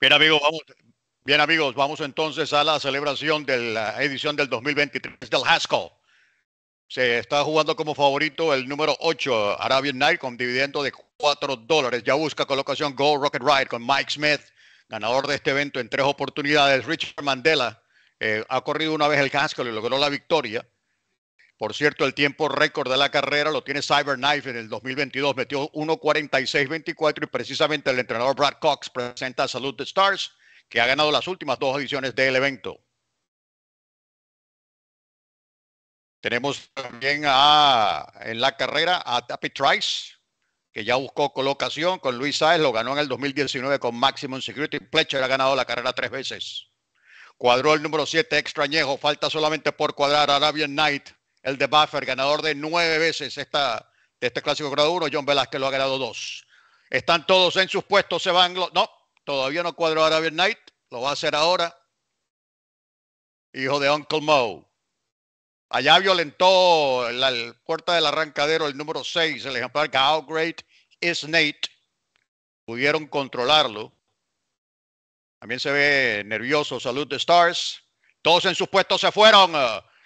Bien, amigos, vamos. Bien, amigos, vamos entonces a la celebración de la edición del 2023 del Haskell. Se está jugando como favorito el número 8, Arabian Night, con dividendo de 4 dólares. Ya busca colocación Go Rocket Ride con Mike Smith, ganador de este evento en tres oportunidades. Richard Mandela eh, ha corrido una vez el Haskell y logró la victoria. Por cierto, el tiempo récord de la carrera lo tiene Cyberknife en el 2022, metió 1.46.24 y precisamente el entrenador Brad Cox presenta Salud de Stars, que ha ganado las últimas dos ediciones del evento. Tenemos también en la carrera a Tappy Trice, que ya buscó colocación con Luis Saez. lo ganó en el 2019 con Maximum Security. Pletcher ha ganado la carrera tres veces. Cuadró el número 7, extrañejo, falta solamente por cuadrar Arabian Knight el de Buffer, ganador de nueve veces de este clásico grado 1. John Velázquez lo ha ganado dos. Están todos en sus puestos, se van. no, todavía no cuadró Arabian Knight, lo va a hacer ahora. Hijo de Uncle Moe. Allá violentó la, puerta del arrancadero el número 6, el ejemplar How Great is Nate. Pudieron controlarlo. También se ve nervioso. Salud de Stars. Todos en sus puestos se fueron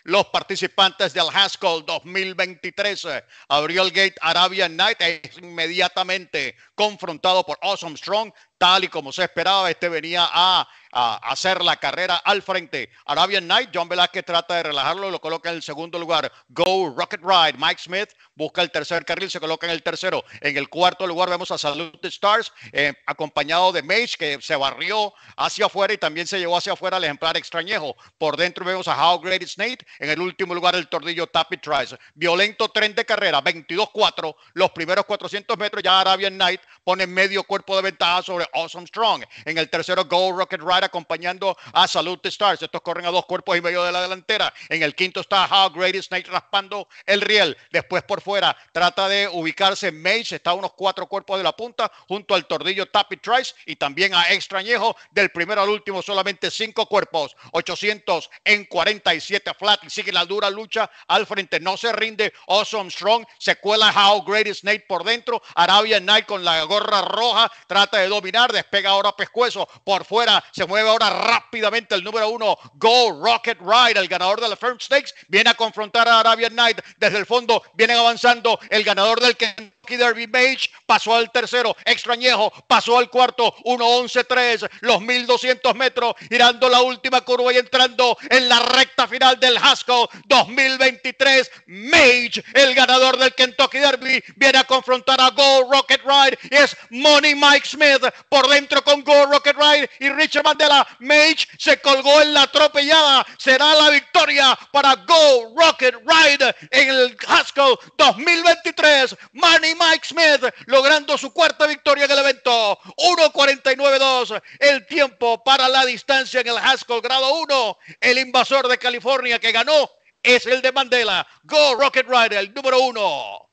los participantes del Haskell 2023. Abrió el gate Arabian Night inmediatamente confrontado por Awesome Strong, tal y como se esperaba. Este venía a a hacer la carrera al frente. Arabian Knight, John Velázquez trata de relajarlo, lo coloca en el segundo lugar. Go Rocket Ride, Mike Smith busca el tercer carril, se coloca en el tercero. En el cuarto lugar vemos a Salute Stars, eh, acompañado de Mage, que se barrió hacia afuera y también se llevó hacia afuera al ejemplar extrañejo. Por dentro vemos a How Great is Nate, en el último lugar el tordillo Tappy Tries. Violento tren de carrera, 22-4, los primeros 400 metros ya Arabian Knight pone medio cuerpo de ventaja sobre Awesome Strong. En el tercero Go Rocket Ride acompañando a Salute Stars. Estos corren a dos cuerpos y medio de la delantera. En el quinto está How Great Nate raspando el riel. Después por fuera trata de ubicarse Mace está a unos cuatro cuerpos de la punta, junto al tordillo Tappy Trice y también a Extrañejo. Del primero al último, solamente cinco cuerpos. 800 en 47 flat. sigue la dura lucha al frente. No se rinde Awesome Strong. Se cuela How Great Nate por dentro. Arabia Knight con la gorra roja trata de dominar. Despega ahora pescuezo. Por fuera se ahora rápidamente el número uno, Go Rocket Ride, el ganador de la Firm Stakes, viene a confrontar a Arabian Knight. Desde el fondo vienen avanzando el ganador del Kentucky Derby Mage pasó al tercero, extrañejo pasó al cuarto, 1-11-3, los 1200 metros, girando la última curva y entrando en la recta final del Haskell 2023. Mage, el ganador del Kentucky Derby, viene a confrontar a Go Rocket Ride y es Money Mike Smith por dentro con Go Rocket Ride y Richard Mandela. Mage se colgó en la atropellada, será la victoria para Go Rocket Ride en el Haskell 2023. Money Mike Smith logrando su cuarta victoria en el evento. 1-49-2. el tiempo para la distancia en el Haskell grado 1. El invasor de California que ganó es el de Mandela. Go Rocket Rider, el número 1.